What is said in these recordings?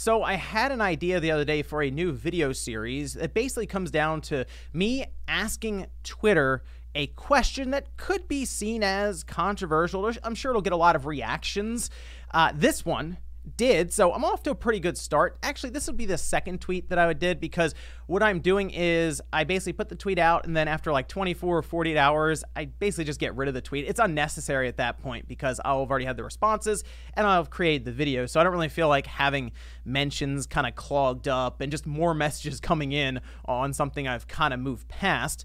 So I had an idea the other day for a new video series that basically comes down to me asking Twitter a question that could be seen as controversial. I'm sure it'll get a lot of reactions. Uh, this one did. So I'm off to a pretty good start. Actually, this would be the second tweet that I did because what I'm doing is I basically put the tweet out and then after like 24 or 48 hours, I basically just get rid of the tweet. It's unnecessary at that point because I'll have already had the responses and I'll have created the video. So I don't really feel like having mentions kind of clogged up and just more messages coming in on something I've kind of moved past.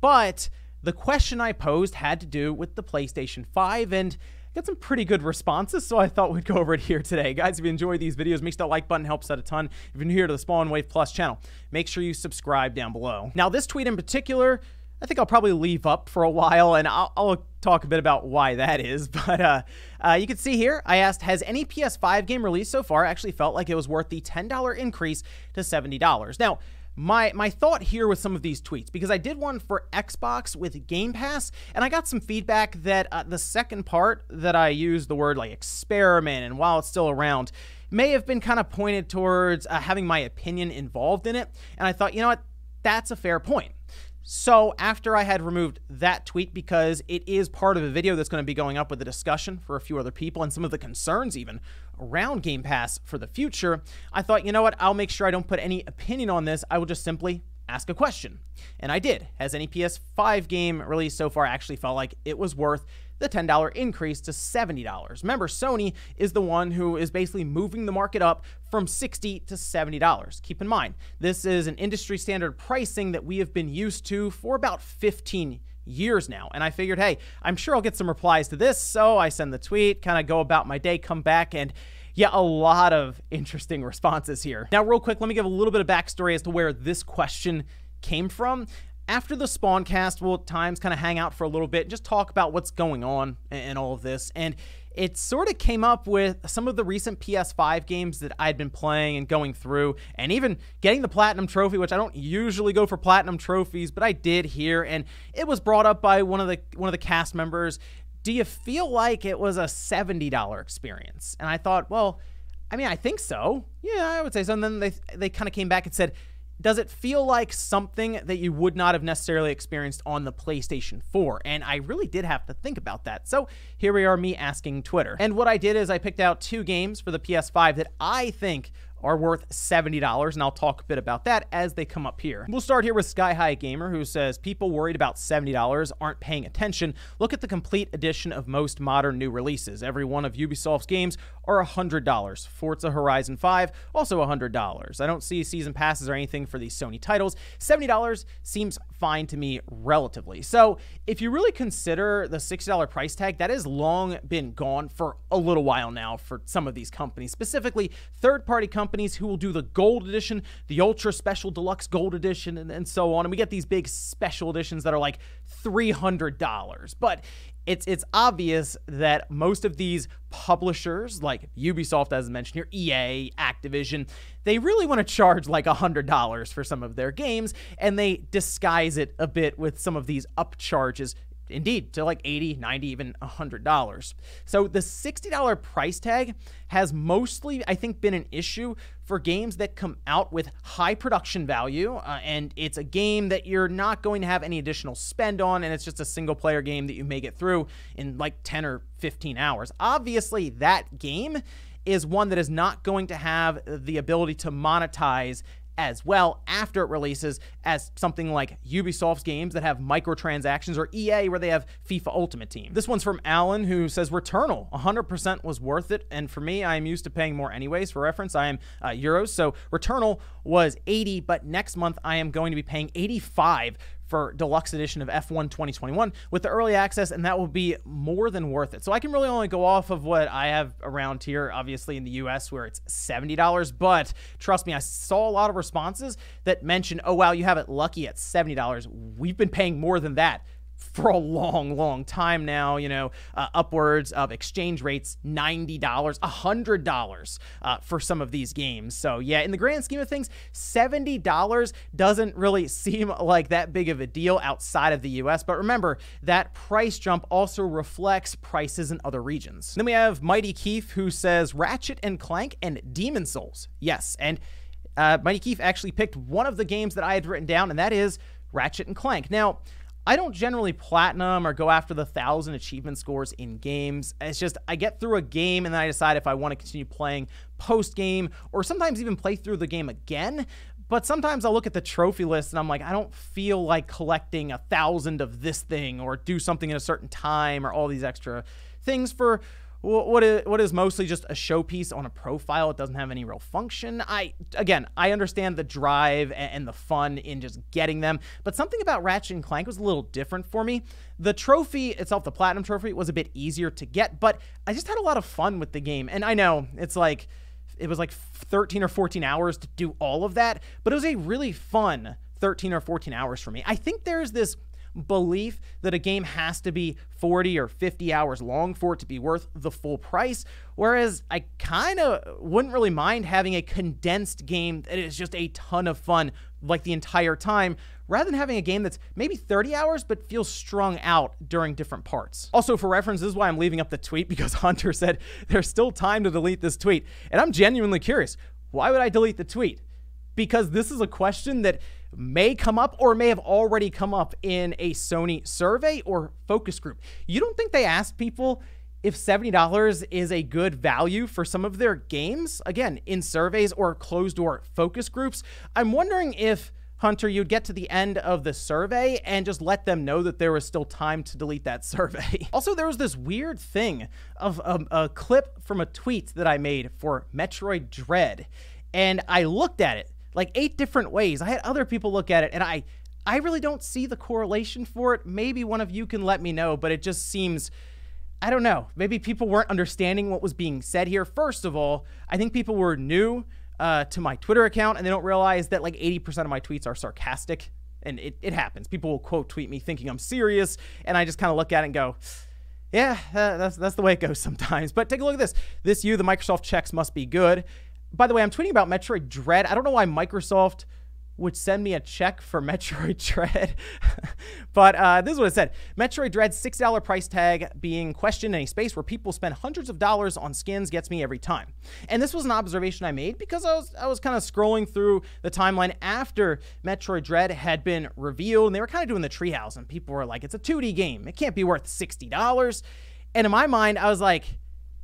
But the question I posed had to do with the PlayStation 5 and got some pretty good responses, so I thought we'd go over it here today. Guys, if you enjoy these videos, make sure that like button helps out a ton. If you're new here to the Spawn Wave Plus channel, make sure you subscribe down below. Now, this tweet in particular, I think I'll probably leave up for a while, and I'll, I'll talk a bit about why that is. But uh, uh, you can see here, I asked, has any PS5 game released so far actually felt like it was worth the $10 increase to $70? Now, my my thought here with some of these tweets because I did one for Xbox with Game Pass, and I got some feedback that uh, the second part that I used the word like experiment and while it's still around may have been kind of pointed towards uh, having my opinion involved in it, and I thought you know what that's a fair point. So after I had removed that tweet because it is part of a video that's going to be going up with a discussion for a few other people and some of the concerns even around Game Pass for the future, I thought, you know what, I'll make sure I don't put any opinion on this. I will just simply ask a question. And I did. Has any PS5 game released so far actually felt like it was worth the $10 increase to $70. Remember, Sony is the one who is basically moving the market up from $60 to $70. Keep in mind, this is an industry standard pricing that we have been used to for about 15 years now. And I figured, hey, I'm sure I'll get some replies to this. So I send the tweet, kind of go about my day, come back, and yeah, a lot of interesting responses here. Now, real quick, let me give a little bit of backstory as to where this question came from. After the spawn cast, we'll at times kind of hang out for a little bit and just talk about what's going on and all of this. And it sort of came up with some of the recent PS5 games that I'd been playing and going through, and even getting the Platinum Trophy, which I don't usually go for Platinum Trophies, but I did here, and it was brought up by one of the one of the cast members. Do you feel like it was a $70 experience? And I thought, well, I mean, I think so. Yeah, I would say so. And then they they kind of came back and said, does it feel like something that you would not have necessarily experienced on the PlayStation 4? And I really did have to think about that. So here we are, me asking Twitter. And what I did is I picked out two games for the PS5 that I think are worth $70, and I'll talk a bit about that as they come up here. We'll start here with Sky High Gamer, who says, people worried about $70 aren't paying attention. Look at the complete edition of most modern new releases. Every one of Ubisoft's games are $100. Forza Horizon 5, also $100. I don't see season passes or anything for these Sony titles. $70 seems fine to me relatively. So if you really consider the $60 price tag, that has long been gone for a little while now for some of these companies, specifically third party companies who will do the gold edition, the ultra special deluxe gold edition, and, and so on. And we get these big special editions that are like $300. But it's it's obvious that most of these publishers like Ubisoft as mentioned here, EA, Activision, they really want to charge like $100 for some of their games and they disguise it a bit with some of these upcharges indeed to like 80 90 even $100 so the $60 price tag has mostly i think been an issue for games that come out with high production value uh, and it's a game that you're not going to have any additional spend on and it's just a single player game that you may get through in like 10 or 15 hours obviously that game is one that is not going to have the ability to monetize as well after it releases as something like Ubisoft's games that have microtransactions or EA where they have FIFA Ultimate Team. This one's from Alan who says Returnal 100% was worth it and for me I am used to paying more anyways for reference I am uh, euros so Returnal was 80 but next month I am going to be paying 85 for deluxe edition of F1 2021 with the early access, and that will be more than worth it. So I can really only go off of what I have around here, obviously in the US where it's $70, but trust me, I saw a lot of responses that mention, oh, wow, you have it lucky at $70. We've been paying more than that for a long, long time now, you know, uh, upwards of exchange rates $90, $100 uh, for some of these games. So, yeah, in the grand scheme of things, $70 doesn't really seem like that big of a deal outside of the US. But remember, that price jump also reflects prices in other regions. Then we have Mighty Keef who says Ratchet and Clank and Demon Souls. Yes, and uh, Mighty Keef actually picked one of the games that I had written down, and that is Ratchet and Clank. Now, I don't generally platinum or go after the thousand achievement scores in games. It's just I get through a game and then I decide if I want to continue playing post game or sometimes even play through the game again. But sometimes I'll look at the trophy list and I'm like, I don't feel like collecting a thousand of this thing or do something in a certain time or all these extra things for what is what is mostly just a showpiece on a profile. It doesn't have any real function. I again, I understand the drive and, the fun in just getting them, but something about Ratchet and Clank was a little different for me. The trophy itself, the platinum trophy, was a bit easier to get, but I just had a lot of fun with the game. And I know it's like it was like 13 or 14 hours to do all of that, but it was a really fun 13 or 14 hours for me. I think there's this belief that a game has to be 40 or 50 hours long for it to be worth the full price. Whereas I kind of wouldn't really mind having a condensed game that is just a ton of fun, like the entire time, rather than having a game that's maybe 30 hours but feels strung out during different parts. Also, for reference, this is why I'm leaving up the tweet because Hunter said there's still time to delete this tweet. And I'm genuinely curious why would I delete the tweet? Because this is a question that may come up or may have already come up in a Sony survey or focus group. You don't think they asked people if $70 is a good value for some of their games? Again, in surveys or closed door focus groups. I'm wondering if. Hunter, you'd get to the end of the survey and just let them know that there was still time to delete that survey. also, there was this weird thing of um, a clip from a tweet that I made for Metroid Dread, and I looked at it like eight different ways. I had other people look at it and I I really don't see the correlation for it. Maybe one of you can let me know, but it just seems I don't know. Maybe people weren't understanding what was being said here. First of all, I think people were new uh, to my Twitter account and they don't realize that like 80% of my tweets are sarcastic. And it, it happens. People will quote tweet me thinking I'm serious. And I just kind of look at it and go, yeah, uh, that's, that's the way it goes sometimes. But take a look at this. This you, the Microsoft checks must be good by the way, I'm tweeting about Metroid Dread. I don't know why Microsoft would send me a check for Metroid Dread. but uh, this is what it said Metroid Dread's $6 price tag being questioned in a space where people spend hundreds of dollars on skins gets me every time. And this was an observation I made because I was, I was kind of scrolling through the timeline after Metroid Dread had been revealed, and they were kind of doing the treehouse, and people were like, it's a 2D game, it can't be worth $60. And in my mind, I was like,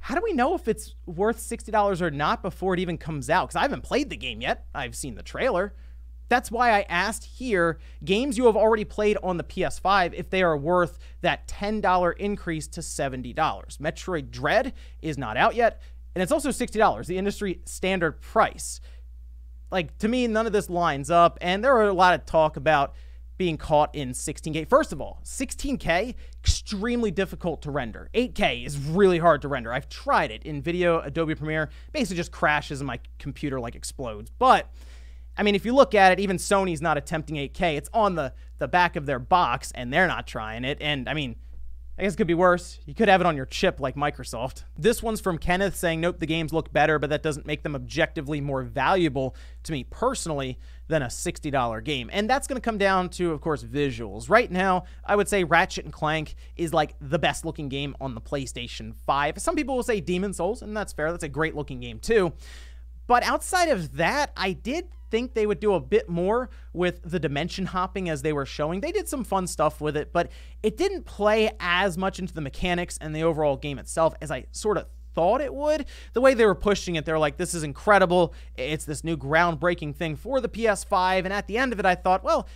how do we know if it's worth $60 or not before it even comes out? Because I haven't played the game yet. I've seen the trailer. That's why I asked here games you have already played on the PS5 if they are worth that $10 increase to $70. Metroid Dread is not out yet, and it's also $60, the industry standard price. Like, to me, none of this lines up, and there are a lot of talk about being caught in 16K. First of all, 16K, extremely difficult to render. 8K is really hard to render. I've tried it in video, Adobe Premiere, basically just crashes and my computer like explodes. But I mean, if you look at it, even Sony's not attempting 8K. It's on the, the back of their box and they're not trying it. And I mean, I guess it could be worse. You could have it on your chip like Microsoft. This one's from Kenneth saying, nope, the games look better, but that doesn't make them objectively more valuable to me personally than a $60 game. And that's going to come down to, of course, visuals. Right now, I would say Ratchet and Clank is like the best looking game on the PlayStation 5. Some people will say Demon Souls, and that's fair. That's a great looking game too. But outside of that, I did think they would do a bit more with the dimension hopping as they were showing. They did some fun stuff with it, but it didn't play as much into the mechanics and the overall game itself as I sort of thought it would. The way they were pushing it, they are like, this is incredible. It's this new groundbreaking thing for the PS5. And at the end of it, I thought, well,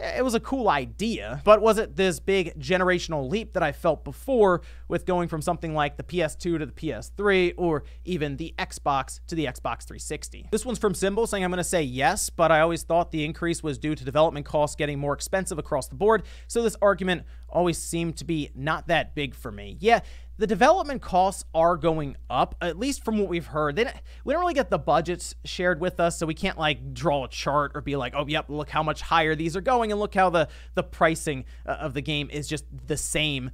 it was a cool idea, but was it this big generational leap that I felt before with going from something like the PS2 to the PS3 or even the Xbox to the Xbox 360? This one's from Symbol saying I'm going to say yes, but I always thought the increase was due to development costs getting more expensive across the board, so this argument always seemed to be not that big for me. Yeah, the development costs are going up, at least from what we've heard. They don't, we don't really get the budgets shared with us, so we can't like draw a chart or be like, oh, yep, look how much higher these are going, and look how the the pricing uh, of the game is just the same.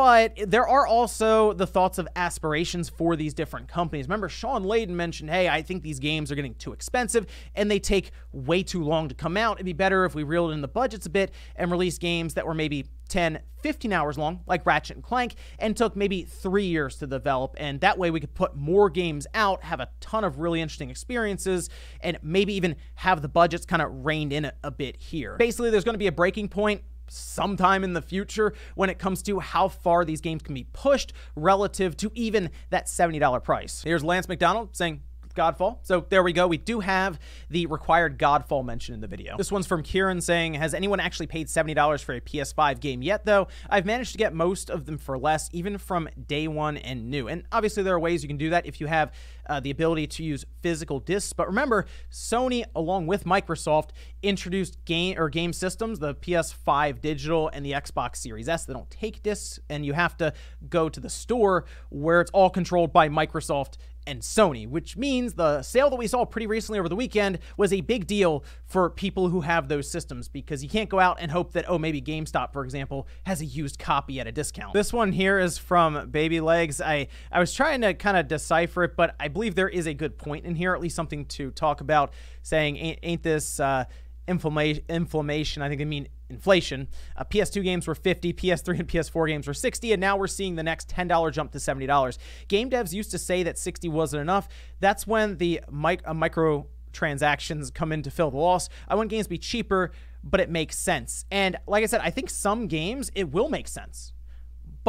But there are also the thoughts of aspirations for these different companies. Remember, Sean Layden mentioned, hey, I think these games are getting too expensive and they take way too long to come out. It'd be better if we reeled in the budgets a bit and released games that were maybe 10, 15 hours long, like Ratchet and Clank, and took maybe three years to develop. And that way we could put more games out, have a ton of really interesting experiences, and maybe even have the budgets kind of reined in a, a bit here. Basically, there's going to be a breaking point sometime in the future when it comes to how far these games can be pushed relative to even that $70 price. Here's Lance McDonald saying, Godfall. So there we go. We do have the required Godfall mention in the video. This one's from Kieran saying, has anyone actually paid $70 for a PS5 game yet though? I've managed to get most of them for less, even from day one and new. And obviously there are ways you can do that if you have uh, the ability to use physical discs. But remember, Sony, along with Microsoft, introduced game or game systems, the PS5 digital and the Xbox Series S. They don't take discs and you have to go to the store where it's all controlled by Microsoft and Sony, which means the sale that we saw pretty recently over the weekend was a big deal for people who have those systems because you can't go out and hope that, oh, maybe GameStop, for example, has a used copy at a discount. This one here is from Baby Legs. I, I was trying to kind of decipher it, but I believe there is a good point in here, at least something to talk about, saying, ain't, ain't this. Uh, inflammation, inflammation. I think they mean inflation. Uh, PS2 games were 50, PS3 and PS4 games were 60, and now we're seeing the next $10 jump to $70. Game devs used to say that 60 wasn't enough. That's when the mic- uh, micro transactions come in to fill the loss. I want games to be cheaper, but it makes sense. And like I said, I think some games it will make sense.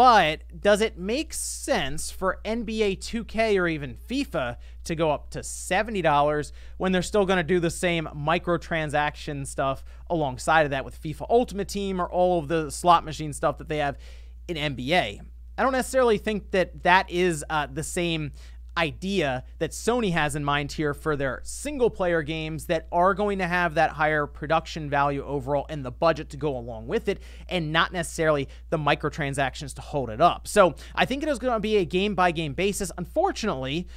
But does it make sense for NBA 2K or even FIFA to go up to $70 when they're still going to do the same microtransaction stuff alongside of that with FIFA Ultimate Team or all of the slot machine stuff that they have in NBA? I don't necessarily think that that is uh, the same idea that Sony has in mind here for their single player games that are going to have that higher production value overall and the budget to go along with it and not necessarily the microtransactions to hold it up. So I think it is going to be a game by game basis. Unfortunately,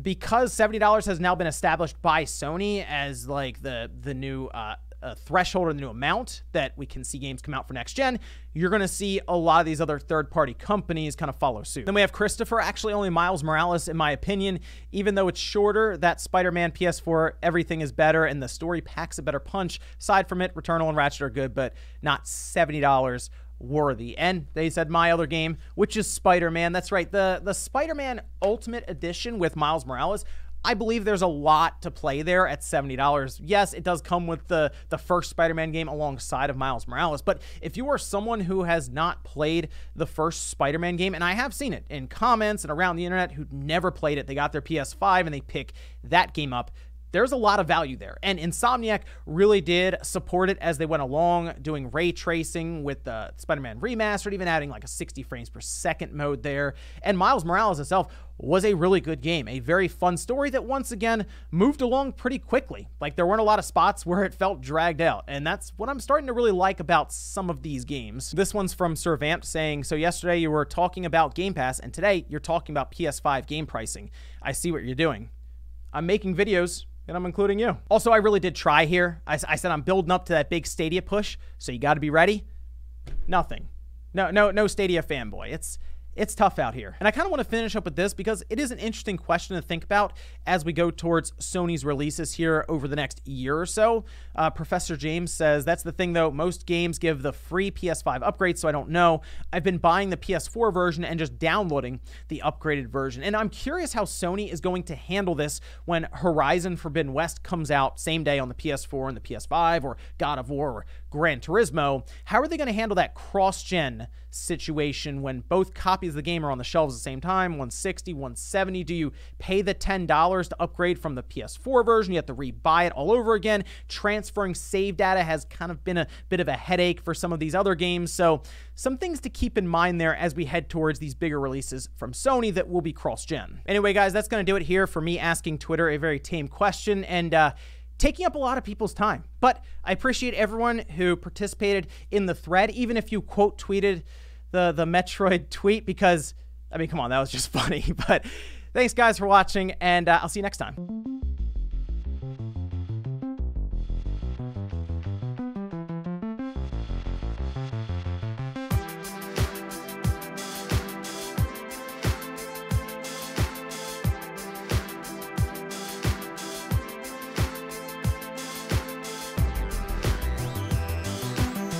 because $70 has now been established by Sony as like the the new uh, a threshold or the new amount that we can see games come out for next gen, you're going to see a lot of these other third party companies kind of follow suit. Then we have Christopher, actually only Miles Morales, in my opinion. Even though it's shorter, that Spider Man PS4, everything is better and the story packs a better punch. Aside from it, Returnal and Ratchet are good, but not $70 worthy. And they said my other game, which is Spider-Man. That's right, the the Spider-Man Ultimate Edition with Miles Morales I believe there's a lot to play there at $70. Yes, it does come with the, the first Spider-Man game alongside of Miles Morales, but if you are someone who has not played the first Spider-Man game, and I have seen it in comments and around the internet who never played it, they got their PS5 and they pick that game up there's a lot of value there. And Insomniac really did support it as they went along, doing ray tracing with the Spider Man remastered, even adding like a 60 frames per second mode there. And Miles Morales itself was a really good game, a very fun story that once again moved along pretty quickly. Like there weren't a lot of spots where it felt dragged out, and that's what I'm starting to really like about some of these games. This one's from Servant saying, "So yesterday you were talking about Game Pass and today you're talking about PS5 game pricing. I see what you're doing. I'm making videos and I'm including you. Also, I really did try here. I, I said I'm building up to that big Stadia push, so you got to be ready. Nothing. No, no, no Stadia fanboy. It's it's tough out here. And I kind of want to finish up with this because it is an interesting question to think about as we go towards Sony's releases here over the next year or so. Uh, Professor James says, That's the thing though, most games give the free PS5 upgrade, so I don't know. I've been buying the PS4 version and just downloading the upgraded version. And I'm curious how Sony is going to handle this when Horizon Forbidden West comes out same day on the PS4 and the PS5, or God of War or Gran Turismo. How are they going to handle that cross gen? situation when both copies of the game are on the shelves at the same time 160 170 do you pay the $10 to upgrade from the ps4 version you have to re-buy it all over again transferring save data has kind of been a bit of a headache for some of these other games so some things to keep in mind there as we head towards these bigger releases from sony that will be cross-gen anyway guys that's going to do it here for me asking twitter a very tame question and uh taking up a lot of people's time. But I appreciate everyone who participated in the thread, even if you quote tweeted the, the Metroid tweet, because, I mean, come on, that was just funny. But thanks, guys, for watching, and uh, I'll see you next time.